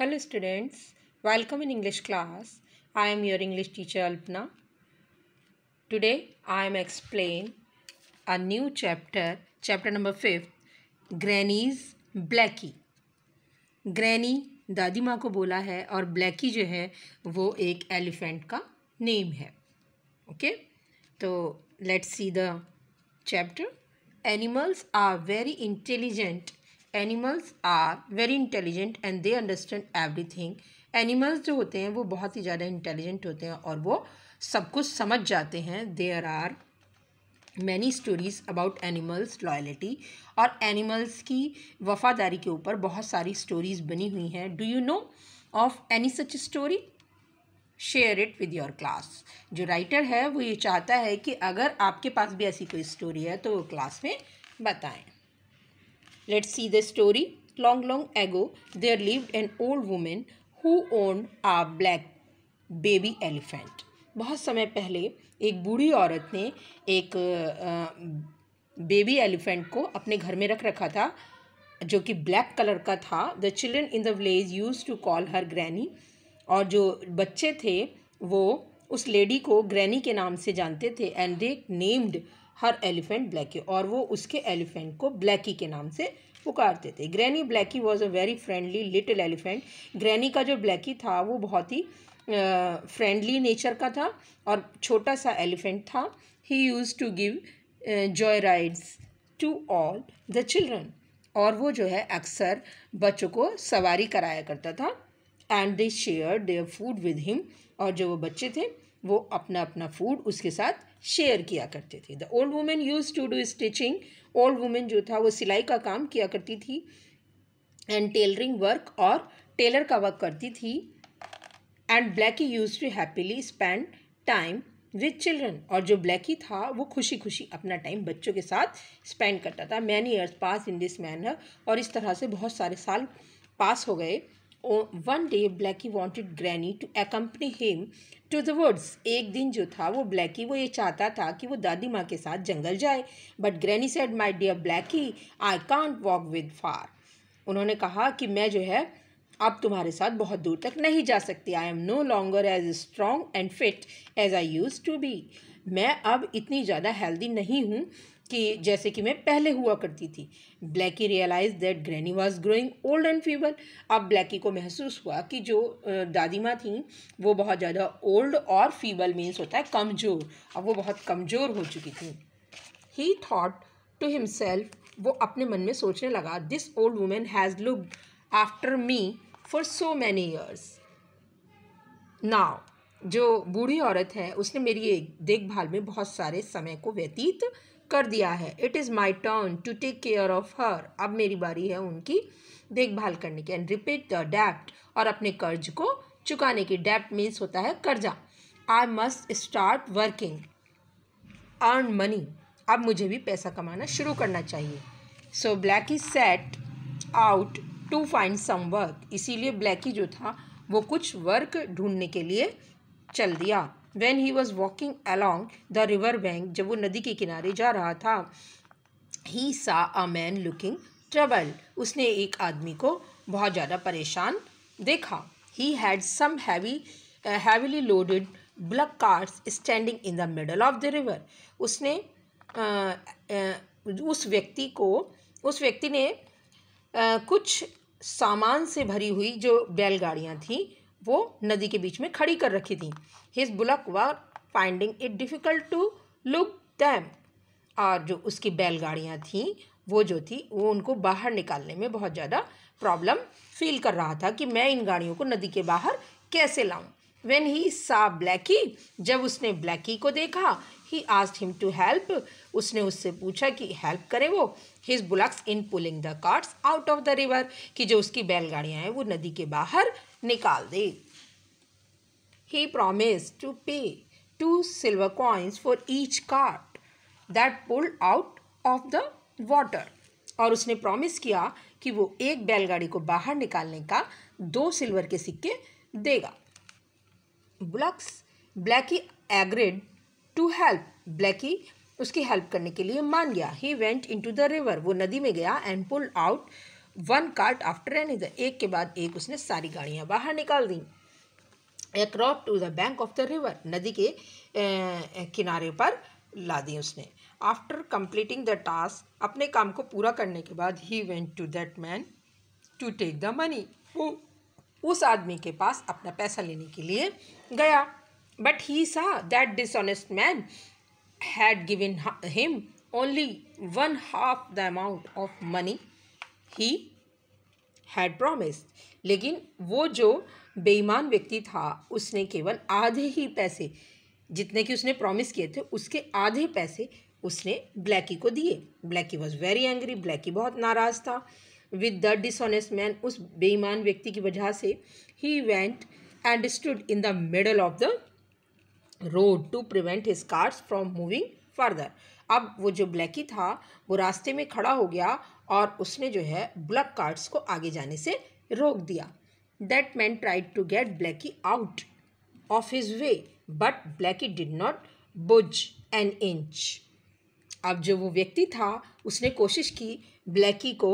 Hello students welcome in English class I am your English teacher Alpana today I am explain a new chapter chapter number fifth granny's Blackie granny दादी माँ को बोला है और Blackie जो है वो एक एलिफेंट का नेम है ओके तो let's see the chapter animals are very intelligent animals are very intelligent and they understand everything animals जो होते हैं वो बहुत ही ज़्यादा इंटेलिजेंट होते हैं और वो सब कुछ समझ जाते हैं there are many stories about animals loyalty और एनिमल्स की वफ़ादारी के ऊपर बहुत सारी स्टोरीज़ बनी हुई हैं do you know of any such story share it with your class जो राइटर है वो ये चाहता है कि अगर आपके पास भी ऐसी कोई स्टोरी है तो वो क्लास में बताएं Let's see the story. Long, long ago, there lived an old woman who owned a black baby elephant. बहुत समय पहले एक बूढ़ी औरत ने एक बेबी एलिफेंट को अपने घर में रख रखा था जो कि ब्लैक कलर का था the children in the village use to call her granny और जो बच्चे थे वो उस लेडी को ग्रैनी के नाम से जानते थे and they named her elephant Blackie और वो उसके एलिफेंट को ब्लैकी के नाम से पुकारते थे granny Blackie was a very friendly little elephant granny का जो ब्लैकी था वो बहुत ही फ्रेंडली नेचर का था और छोटा सा एलिफेंट था he use to give joy rides to all the children और वो जो है अक्सर बच्चों को सवारी कराया करता था and they share their food with him और जो वो बच्चे थे वो अपना अपना फूड उसके साथ शेयर किया करते थे the old women use to do stitching old women जो था वो सिलाई का काम किया करती थी एंड टेलरिंग वर्क और टेलर का वर्क करती थी and Blackie use to happily spend time with children और जो ब्लैकी था वो खुशी खुशी अपना टाइम बच्चों के साथ स्पेंड करता था many years pass in this manner और इस तरह से बहुत सारे साल पास हो गए one day Blackie wanted granny to accompany him to the woods एक दिन जो था वो ब्लैकी वो ये चाहता था कि वो दादी माँ के साथ जंगल जाए but granny said my dear Blackie I can't walk with far उन्होंने कहा कि मैं जो है अब तुम्हारे साथ बहुत दूर तक नहीं जा सकती I am no longer as strong and fit as I use to be मैं अब इतनी ज़्यादा हेल्दी नहीं हूँ कि जैसे कि मैं पहले हुआ करती थी Blackie realise that granny was growing old and feeble अब ब्लैकी को महसूस हुआ कि जो दादी माँ थी वो बहुत ज़्यादा ओल्ड और फीवर मीन्स होता है कमज़ोर अब वो बहुत कमज़ोर हो चुकी थी ही थाट टू हिमसेल्फ वो अपने मन में सोचने लगा this old women has look after me for so many years now जो बूढ़ी औरत है उसने मेरी देखभाल में बहुत सारे समय को व्यतीत कर दिया है it is my turn to take care of her अब मेरी बारी है उनकी देखभाल करने की एंड रिपीट द डेप्ट और अपने कर्ज को चुकाने की डेप्ट मीन्स होता है कर्जा I must start working earn money अब मुझे भी पैसा कमाना शुरू करना चाहिए so black is set out to find some work इसीलिए ब्लैकी जो था वो कुछ वर्क ढूंढने के लिए चल दिया when he was walking along the river bank जब वो नदी के किनारे जा रहा था ही सा अ मैन लुकिंग ट्रबल उसने एक आदमी को बहुत ज़्यादा परेशान देखा he had some heavy heavily loaded bullock carts standing in the middle of the river उसने आ, uh, आ, uh, उस व्यक्ति को उस व्यक्ति ने आ, uh, कुछ सामान से भरी हुई जो बैलगाड़ियाँ थीं वो नदी के बीच में खड़ी कर रखी थी his bullock were finding it difficult to look them और जो उसकी बैलगाड़ियाँ थीं वो जो थी वो उनको बाहर निकालने में बहुत ज़्यादा प्रॉब्लम फील कर रहा था कि मैं इन गाड़ियों को नदी के बाहर कैसे लाऊं वेन ही सा ब्लैकी जब उसने ब्लैकी को देखा he asked him to help उसने उससे पूछा कि हेल्प करे वो his bullocks in pulling the carts out of the river कि जो उसकी बैलगाड़ियाँ हैं वो नदी के बाहर निकाल दे he promise to pay two silver coins for each cart that pull out of the water और उसने प्रोमिस किया कि वो एक बैलगाड़ी को बाहर निकालने का दो सिल्वर के सिक्के देगा bullocks Blackie agreed to help Blackie उसकी हेल्प करने के लिए मान गया he went in to the river वो नदी में गया and pull out one cart after another एक के बाद एक उसने सारी गाड़ियाँ बाहर निकाल दी across to the bank of the river नदी के ए, किनारे पर ला दी उसने आफ्टर कंप्लीटिंग द टास्क अपने काम को पूरा करने के बाद he went to that man to take the money वो उस आदमी के पास अपना पैसा लेने के लिए गया but he saw that dishonest man had given him only one half the amount of money he had promise लेकिन वो जो बेईमान व्यक्ति था उसने केवल आधे ही पैसे जितने कि उसने प्रॉमिस किए थे उसके आधे पैसे उसने ब्लैकी को दिए Blackie was very angry Blackie बहुत नाराज़ था विद द डिसऑनेस्ट मैन उस बेईमान व्यक्ति की वजह से he went and stood in the middle of the road to prevent his carts from moving further अब वो जो ब्लैकी था वो रास्ते में खड़ा हो गया और उसने जो है ब्लैक कार्ड्स को आगे जाने से रोक दिया that man tried to get Blackie out of his way but Blackie did not budge an inch अब जो वो व्यक्ति था उसने कोशिश की ब्लैकी को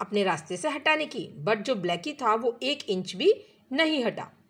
अपने रास्ते से हटाने की बट जो ब्लैकी था वो एक इंच भी नहीं हटा